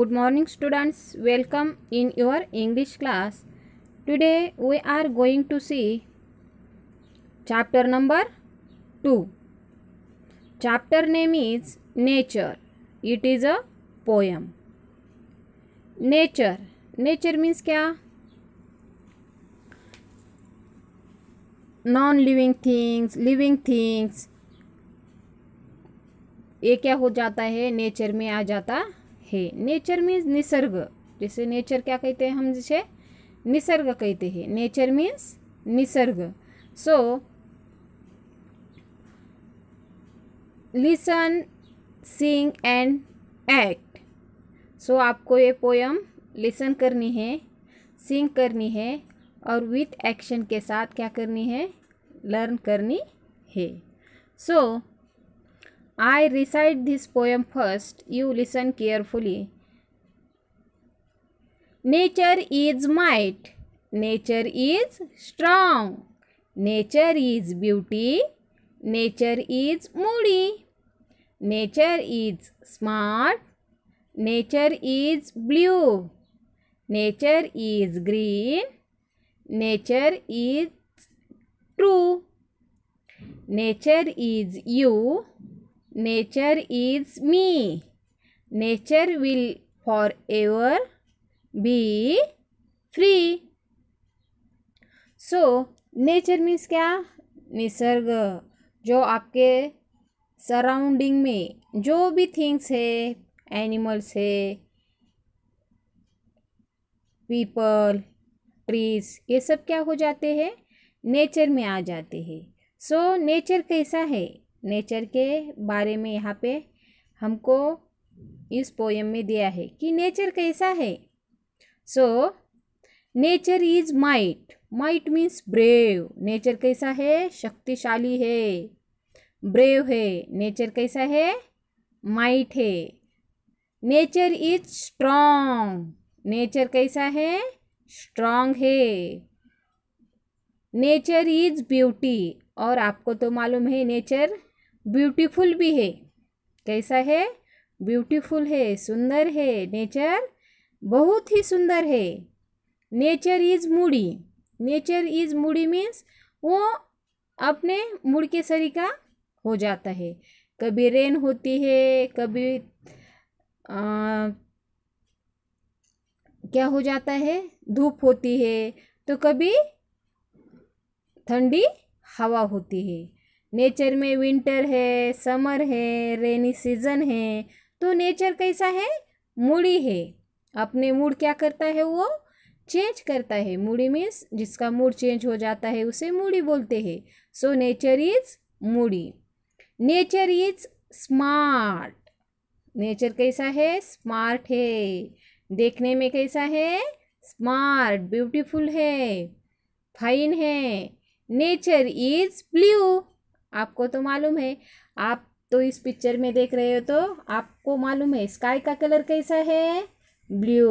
good morning students welcome in your english class today we are going to see chapter number 2 chapter name is nature it is a poem nature nature means kya non living things living things ये क्या हो जाता है nature में आ जाता है nature means Nisarga जैसे nature क्या कहते हैं हम जिसे निसर्ग कहते हैं नेचर मीन्स निसर्ग so listen sing and act so आपको ये पोयम लिसन करनी है सिंग करनी है और विथ एक्शन के साथ क्या करनी है लर्न करनी है so so, I recite this poem first. You listen carefully. Nature is might. Nature is strong. Nature is beauty. Nature is moody. Nature is smart. Nature is blue. Nature is green. Nature is true. Nature is you. Nature is me nature will forever be free so nature means क्या निसर्ग जो आपके surrounding में जो भी things है animals है people trees ये सब क्या हो जाते हैं नेचर में आ जाते हैं सो नेचर कैसा है नेचर के बारे में यहाँ पे हमको इस पोएम में दिया है कि नेचर कैसा है so nature is might might means brave nature कैसा है शक्तिशाली है ब्रेव है नेचर कैसा है माइट है नेचर इज स्ट्रोंग नेचर कैसा है स्ट्रांग है नेचर इज ब्यूटी और आपको तो मालूम है नेचर ब्यूटीफुल भी है कैसा है ब्यूटीफुल है सुंदर है नेचर बहुत ही सुंदर है nature is moody nature is moody means वो अपने मूड के सरीका हो जाता है कभी रेन होती है कभी आ, क्या हो जाता है धूप होती है तो कभी ठंडी हवा होती है नेचर में विंटर है समर है रेनी सीजन है तो नेचर कैसा है मूडी है अपने मूड क्या करता है वो चेंज करता है मूडी मीन्स जिसका मूड चेंज हो जाता है उसे मूडी बोलते हैं so nature is moody nature is smart nature कैसा है स्मार्ट है देखने में कैसा है स्मार्ट ब्यूटीफुल है फाइन है नेचर इज ब्लू आपको तो मालूम है आप तो इस पिक्चर में देख रहे हो तो आपको मालूम है स्काई का कलर कैसा है ब्लू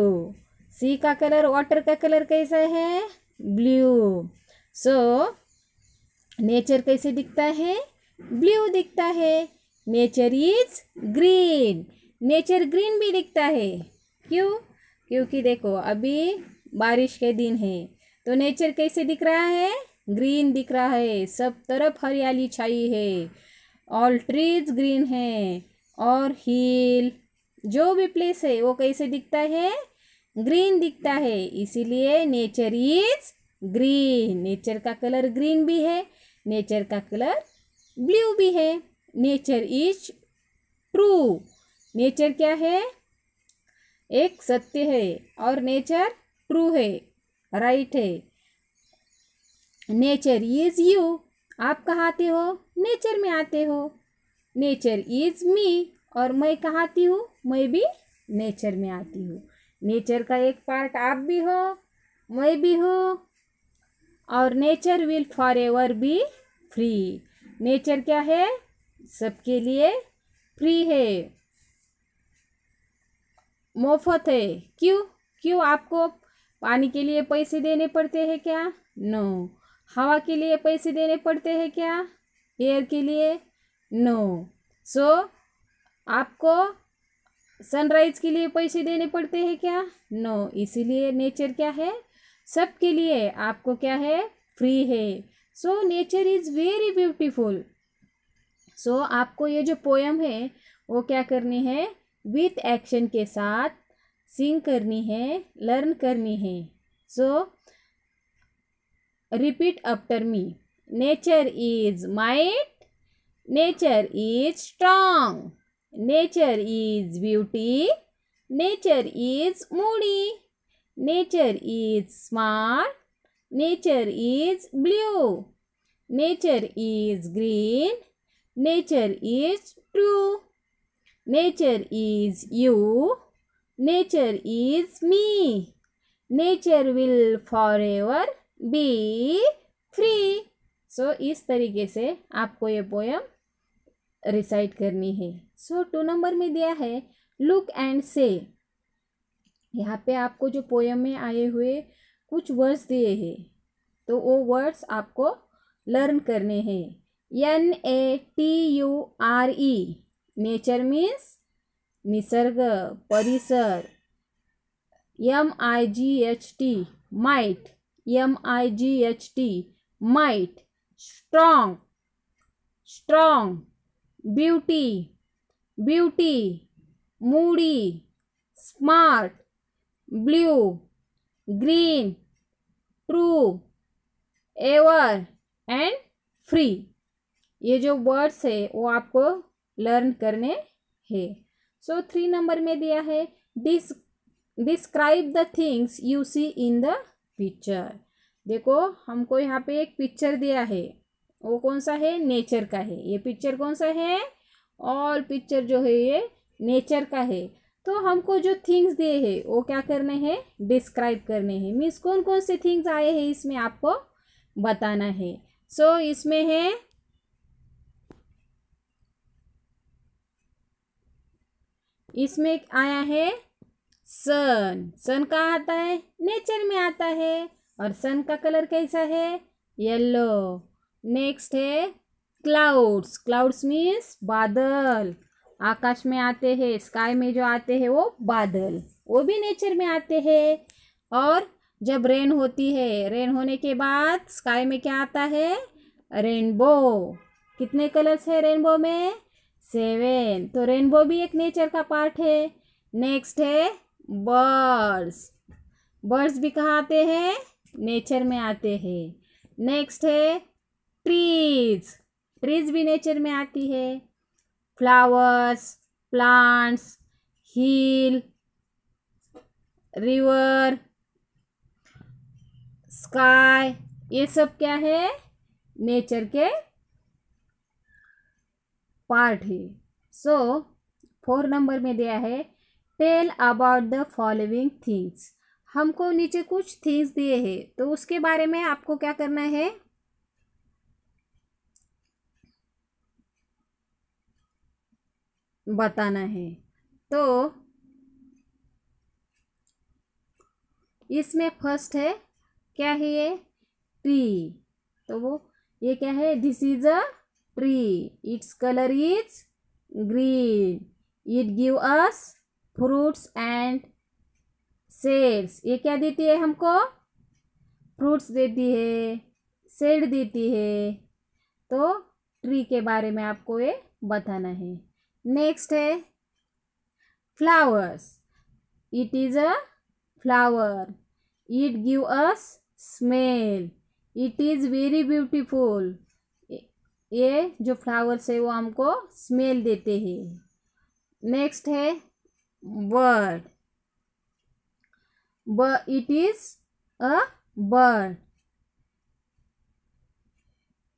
सी का कलर वाटर का कलर कैसा है ब्लू सो so, नेचर कैसे दिखता है ब्लू दिखता है nature is green nature green भी दिखता है क्यों क्योंकि देखो अभी बारिश के दिन है तो नेचर कैसे दिख रहा है ग्रीन दिख रहा है सब तरफ हरियाली छाई है ऑल ट्रीज ग्रीन है और हिल जो भी प्लेस है वो कैसे दिखता है ग्रीन दिखता है इसीलिए नेचर इज ग्रीन नेचर का कलर ग्रीन भी है नेचर का कलर ब्लू भी है नेचर इज ट्रू नेचर क्या है एक सत्य है और नेचर ट्रू है राइट है नेचर इज यू आप कहाँ आते हो नेचर में आते हो नेचर इज मी और मैं कहाँ आती हूँ मैं भी नेचर में आती हूँ नेचर का एक पार्ट आप भी हो मैं भी हूँ और nature will forever be free nature क्या है सबके लिए फ्री है मोफत है क्यों क्यों आपको पानी के लिए पैसे देने पड़ते हैं क्या नो no. हवा के लिए पैसे देने पड़ते हैं क्या एयर के लिए नो सो so, आपको सनराइज के लिए पैसे देने पड़ते हैं क्या नो no. इसीलिए नेचर क्या है सबके लिए आपको क्या है फ्री है so nature is very beautiful so आपको ये जो पोएम है वो क्या करनी है विथ एक्शन के साथ सिंग करनी है लर्न करनी है so so, Repeat after me. Nature is might. Nature is strong. Nature is beauty. Nature is moody. Nature is smart. Nature is blue. Nature is green. Nature is true. Nature is you. Nature is me. Nature will forever be three so इस तरीके से आपको ये poem recite करनी है so so, to number में दिया है लुक एंड से यहाँ पे आपको जो पोयम में आए हुए कुछ वर्ड्स दिए हैं तो वो वर्ड्स आपको लर्न करने हैं N A T U R E nature means निसर्ग परिसर M I G H T might M I G H T might strong strong beauty beauty moody smart blue green true ever and free ये जो words है वो आपको learn करने हैं so three number में दिया है डिस describe the things you see in the picture देखो हमको यहाँ पे एक पिक्चर दिया है वो कौन सा है नेचर का है ये पिक्चर कौन सा है ऑल पिक्चर जो है ये नेचर का है तो हमको जो थिंग्स दिए है वो क्या करने हैं डिस्क्राइब करने हैं मीन्स कौन कौन से थिंग्स आए हैं इसमें आपको बताना है सो so, इसमें है इसमें आया है सन सन कहाँ आता है नेचर में आता है और सन का कलर कैसा है येलो नेक्स्ट है क्लाउड्स क्लाउड्स मीन्स बादल आकाश में आते हैं स्काई में जो आते हैं वो बादल वो भी नेचर में आते हैं और जब रेन होती है रेन होने के बाद स्काई में क्या आता है रेनबो कितने कलर्स है रेनबो में सेवन तो रेनबो भी एक नेचर का पार्ट है नेक्स्ट है बर्ड्स बर्ड्स भी कहाँ आते हैं नेचर में आते हैं नेक्स्ट है ट्रीज ट्रीज भी नेचर में आती है flowers plants hill river sky ये सब क्या है नेचर के पार्ट है सो फोर नंबर में दिया है tell about the following things हमको नीचे कुछ थिंग्स दिए हैं तो उसके बारे में आपको क्या करना है बताना है तो इसमें फर्स्ट है क्या है ये ट्री तो वो ये क्या है this is a tree it's colour is green it give us fruits and seeds ये क्या देती है हमको फ्रूट्स देती है सेड देती है तो ट्री के बारे में आपको ये बताना है नेक्स्ट है flowers it is a flower it give us smell it is very beautiful ये जो फ्लावर्स है वो हमको स्मेल देते हैं नेक्स्ट है bird but it is a bird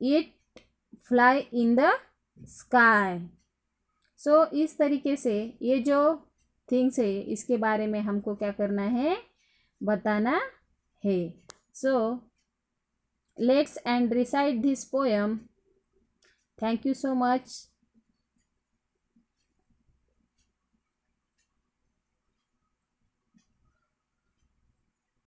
it fly in the sky so so, इस तरीके से ये जो थिंग्स है इसके बारे में हमको क्या करना है बताना है so let's and recite this poem thank you so much